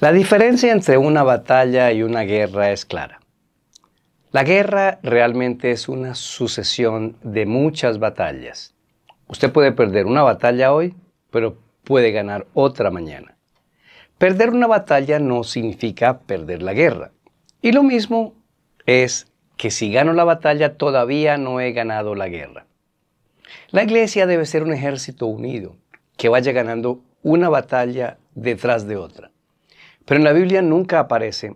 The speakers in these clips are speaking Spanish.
La diferencia entre una batalla y una guerra es clara. La guerra realmente es una sucesión de muchas batallas. Usted puede perder una batalla hoy, pero puede ganar otra mañana. Perder una batalla no significa perder la guerra. Y lo mismo es que si gano la batalla todavía no he ganado la guerra. La iglesia debe ser un ejército unido que vaya ganando una batalla detrás de otra. Pero en la Biblia nunca aparece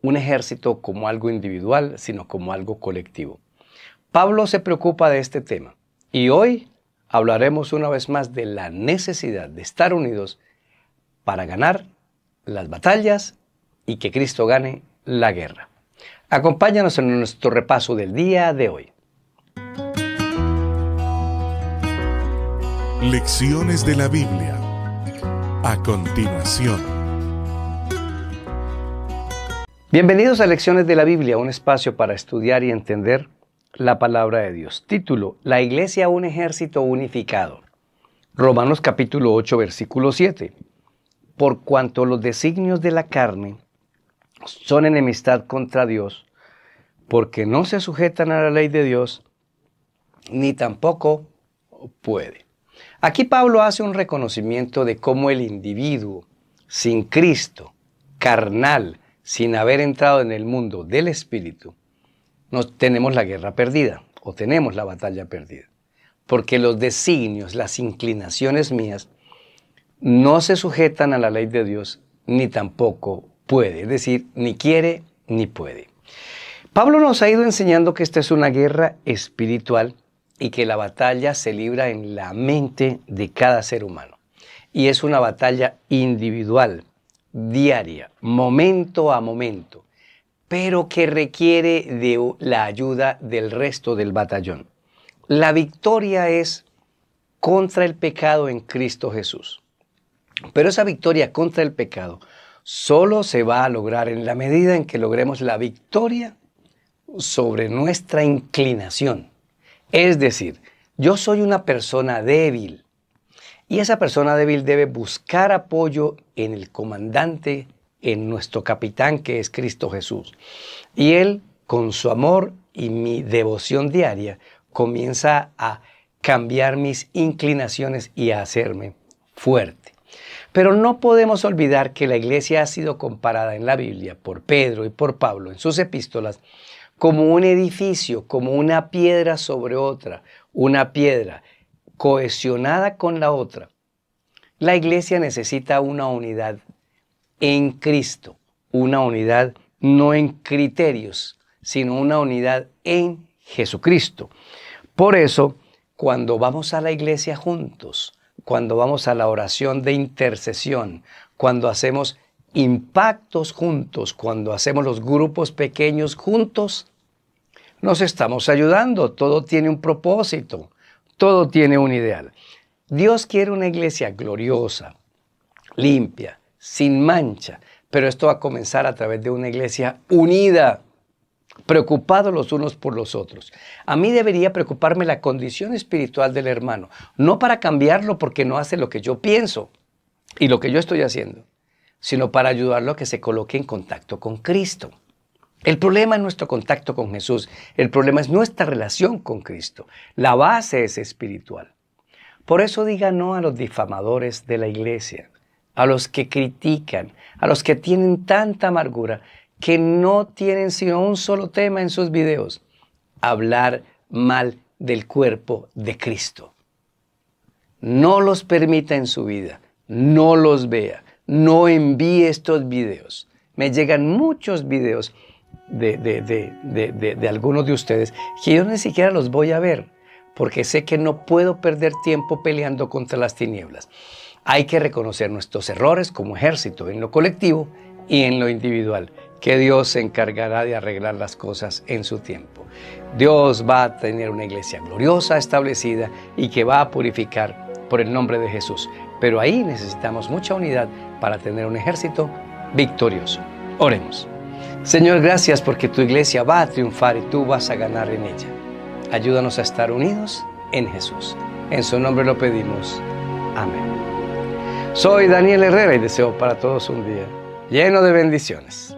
un ejército como algo individual, sino como algo colectivo. Pablo se preocupa de este tema y hoy hablaremos una vez más de la necesidad de estar unidos para ganar las batallas y que Cristo gane la guerra. Acompáñanos en nuestro repaso del día de hoy. Lecciones de la Biblia. A continuación. Bienvenidos a Lecciones de la Biblia, un espacio para estudiar y entender la palabra de Dios. Título, La Iglesia un ejército unificado. Romanos capítulo 8, versículo 7. Por cuanto los designios de la carne son enemistad contra Dios, porque no se sujetan a la ley de Dios, ni tampoco puede. Aquí Pablo hace un reconocimiento de cómo el individuo sin Cristo, carnal, sin haber entrado en el mundo del espíritu, nos tenemos la guerra perdida o tenemos la batalla perdida. Porque los designios, las inclinaciones mías, no se sujetan a la ley de Dios, ni tampoco puede, es decir, ni quiere ni puede. Pablo nos ha ido enseñando que esta es una guerra espiritual y que la batalla se libra en la mente de cada ser humano. Y es una batalla individual, diaria, momento a momento, pero que requiere de la ayuda del resto del batallón. La victoria es contra el pecado en Cristo Jesús. Pero esa victoria contra el pecado solo se va a lograr en la medida en que logremos la victoria sobre nuestra inclinación. Es decir, yo soy una persona débil, y esa persona débil debe buscar apoyo en el comandante, en nuestro capitán que es Cristo Jesús. Y Él, con su amor y mi devoción diaria, comienza a cambiar mis inclinaciones y a hacerme fuerte. Pero no podemos olvidar que la iglesia ha sido comparada en la Biblia por Pedro y por Pablo en sus epístolas como un edificio, como una piedra sobre otra, una piedra cohesionada con la otra, la iglesia necesita una unidad en Cristo, una unidad no en criterios, sino una unidad en Jesucristo. Por eso, cuando vamos a la iglesia juntos, cuando vamos a la oración de intercesión, cuando hacemos impactos juntos, cuando hacemos los grupos pequeños juntos, nos estamos ayudando, todo tiene un propósito. Todo tiene un ideal. Dios quiere una iglesia gloriosa, limpia, sin mancha, pero esto va a comenzar a través de una iglesia unida, preocupados los unos por los otros. A mí debería preocuparme la condición espiritual del hermano, no para cambiarlo porque no hace lo que yo pienso y lo que yo estoy haciendo, sino para ayudarlo a que se coloque en contacto con Cristo. El problema es nuestro contacto con Jesús, el problema es nuestra relación con Cristo. La base es espiritual. Por eso diga no a los difamadores de la iglesia, a los que critican, a los que tienen tanta amargura que no tienen sino un solo tema en sus videos, hablar mal del cuerpo de Cristo. No los permita en su vida, no los vea, no envíe estos videos. Me llegan muchos videos de, de, algunos de ustedes, que yo ni siquiera los voy a ver, porque sé que no puedo perder tiempo peleando contra las tinieblas. Hay que reconocer nuestros errores como ejército en lo colectivo y en lo individual, que Dios se encargará de arreglar las cosas en su tiempo. Dios va a tener una iglesia gloriosa establecida y que va a purificar por el nombre de Jesús. Pero ahí necesitamos mucha unidad para tener un ejército victorioso. Oremos. Señor, gracias porque tu iglesia va a triunfar y tú vas a ganar en ella. Ayúdanos a estar unidos en Jesús. En su nombre lo pedimos. Amén. Soy Daniel Herrera y deseo para todos un día lleno de bendiciones.